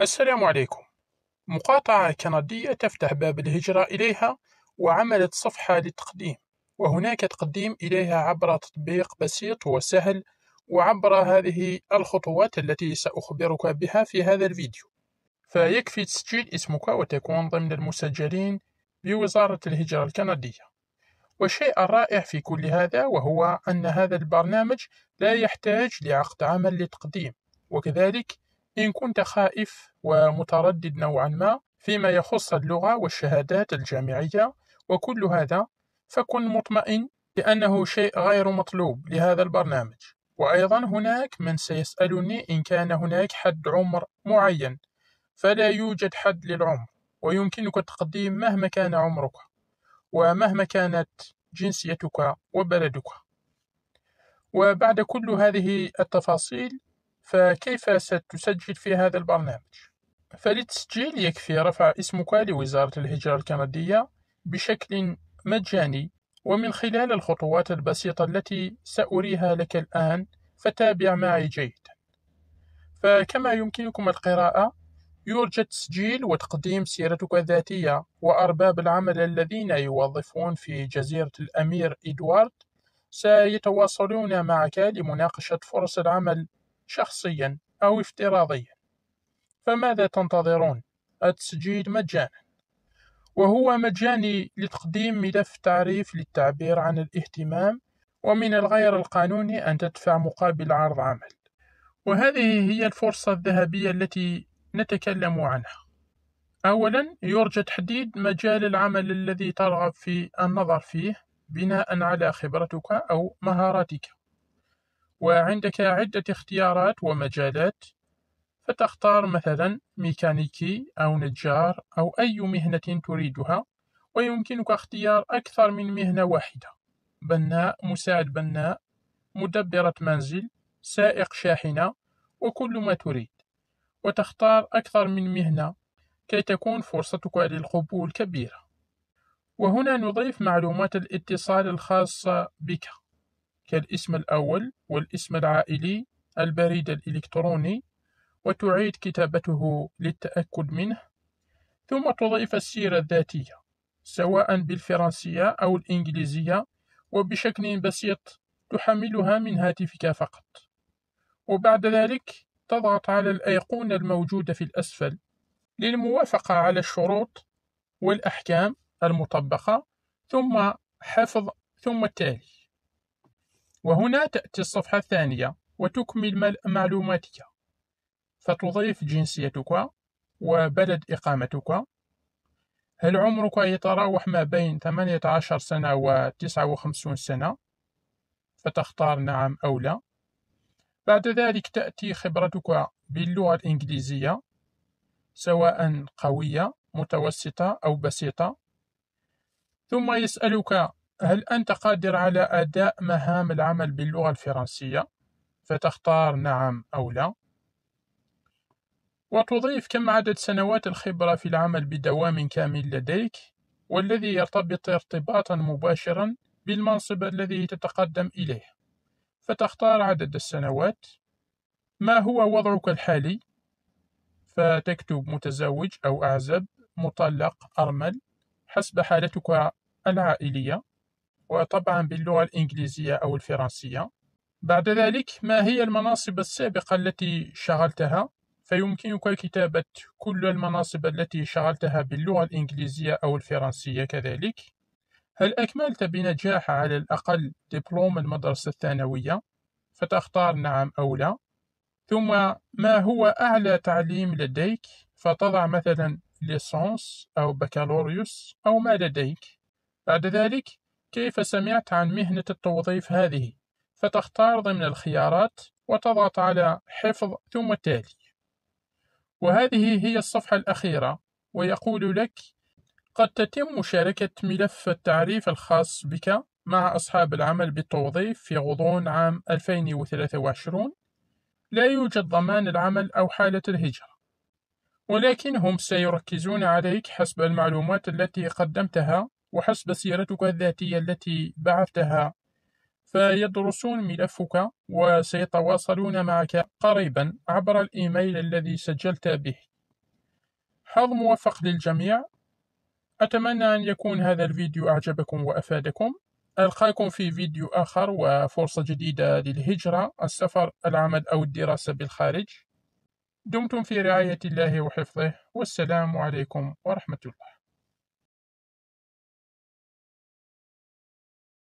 السلام عليكم مقاطعة كندية تفتح باب الهجرة إليها وعملت صفحة للتقديم وهناك تقديم إليها عبر تطبيق بسيط وسهل وعبر هذه الخطوات التي سأخبرك بها في هذا الفيديو فيكفي تسجيل اسمك وتكون ضمن المسجلين بوزارة الهجرة الكندية والشيء الرائع في كل هذا وهو أن هذا البرنامج لا يحتاج لعقد عمل للتقديم وكذلك إن كنت خائف ومتردد نوعا ما فيما يخص اللغة والشهادات الجامعية وكل هذا فكن مطمئن لأنه شيء غير مطلوب لهذا البرنامج وأيضا هناك من سيسألني إن كان هناك حد عمر معين فلا يوجد حد للعمر ويمكنك التقديم مهما كان عمرك ومهما كانت جنسيتك وبلدك وبعد كل هذه التفاصيل فكيف ستسجل في هذا البرنامج؟ فللتسجيل يكفي رفع اسمك لوزارة الهجرة الكندية بشكل مجاني ومن خلال الخطوات البسيطة التي سأريها لك الآن فتابع معي جيدا فكما يمكنكم القراءة يرجى تسجيل وتقديم سيرتك الذاتية وأرباب العمل الذين يوظفون في جزيرة الأمير إدوارد سيتواصلون معك لمناقشة فرص العمل شخصيا أو افتراضيا فماذا تنتظرون؟ التسجيل مجانا وهو مجاني لتقديم ملف تعريف للتعبير عن الاهتمام ومن الغير القانوني أن تدفع مقابل عرض عمل وهذه هي الفرصة الذهبية التي نتكلم عنها أولا يرجى تحديد مجال العمل الذي ترغب في النظر فيه بناء على خبرتك أو مهاراتك وعندك عدة اختيارات ومجالات فتختار مثلا ميكانيكي أو نجار أو أي مهنة تريدها ويمكنك اختيار أكثر من مهنة واحدة بناء مساعد بناء مدبرة منزل سائق شاحنة وكل ما تريد وتختار أكثر من مهنة كي تكون فرصتك للقبول كبيرة وهنا نضيف معلومات الاتصال الخاصة بك كالاسم الأول والاسم العائلي البريد الإلكتروني وتعيد كتابته للتأكد منه ثم تضيف السيرة الذاتية سواء بالفرنسية أو الإنجليزية وبشكل بسيط تحملها من هاتفك فقط وبعد ذلك تضغط على الأيقونة الموجودة في الأسفل للموافقة على الشروط والأحكام المطبقة ثم حفظ ثم التالي وهنا تأتي الصفحة الثانية وتكمل معلوماتك فتضيف جنسيتك وبلد إقامتك هل عمرك يتراوح ما بين 18 سنة و 59 سنة؟ فتختار نعم أو لا بعد ذلك تأتي خبرتك باللغة الإنجليزية سواء قوية متوسطة أو بسيطة ثم يسألك هل أنت قادر على أداء مهام العمل باللغة الفرنسية؟ فتختار نعم أو لا وتضيف كم عدد سنوات الخبرة في العمل بدوام كامل لديك والذي يرتبط ارتباطا مباشرا بالمنصب الذي تتقدم إليه فتختار عدد السنوات ما هو وضعك الحالي فتكتب متزوج أو أعزب مطلق أرمل حسب حالتك العائلية وطبعا باللغة الإنجليزية أو الفرنسية بعد ذلك ما هي المناصب السابقة التي شغلتها فيمكنك كتابة كل المناصب التي شغلتها باللغة الإنجليزية أو الفرنسية كذلك هل أكملت بنجاح على الأقل دبلوم المدرسة الثانوية؟ فتختار نعم أو لا ثم ما هو أعلى تعليم لديك؟ فتضع مثلا ليسانس أو بكالوريوس أو ما لديك بعد ذلك كيف سمعت عن مهنة التوظيف هذه؟ فتختار ضمن الخيارات وتضغط على حفظ ثم تالي وهذه هي الصفحة الأخيرة ويقول لك قد تتم مشاركة ملف التعريف الخاص بك مع أصحاب العمل بالتوظيف في غضون عام 2023 لا يوجد ضمان العمل أو حالة الهجرة ولكنهم سيركزون عليك حسب المعلومات التي قدمتها وحسب سيرتك الذاتية التي بعثتها فيدرسون ملفك وسيتواصلون معك قريبا عبر الإيميل الذي سجلت به حظ موفق للجميع أتمنى أن يكون هذا الفيديو أعجبكم وأفادكم ألقاكم في فيديو آخر وفرصة جديدة للهجرة السفر العمل أو الدراسة بالخارج دمتم في رعاية الله وحفظه والسلام عليكم ورحمة الله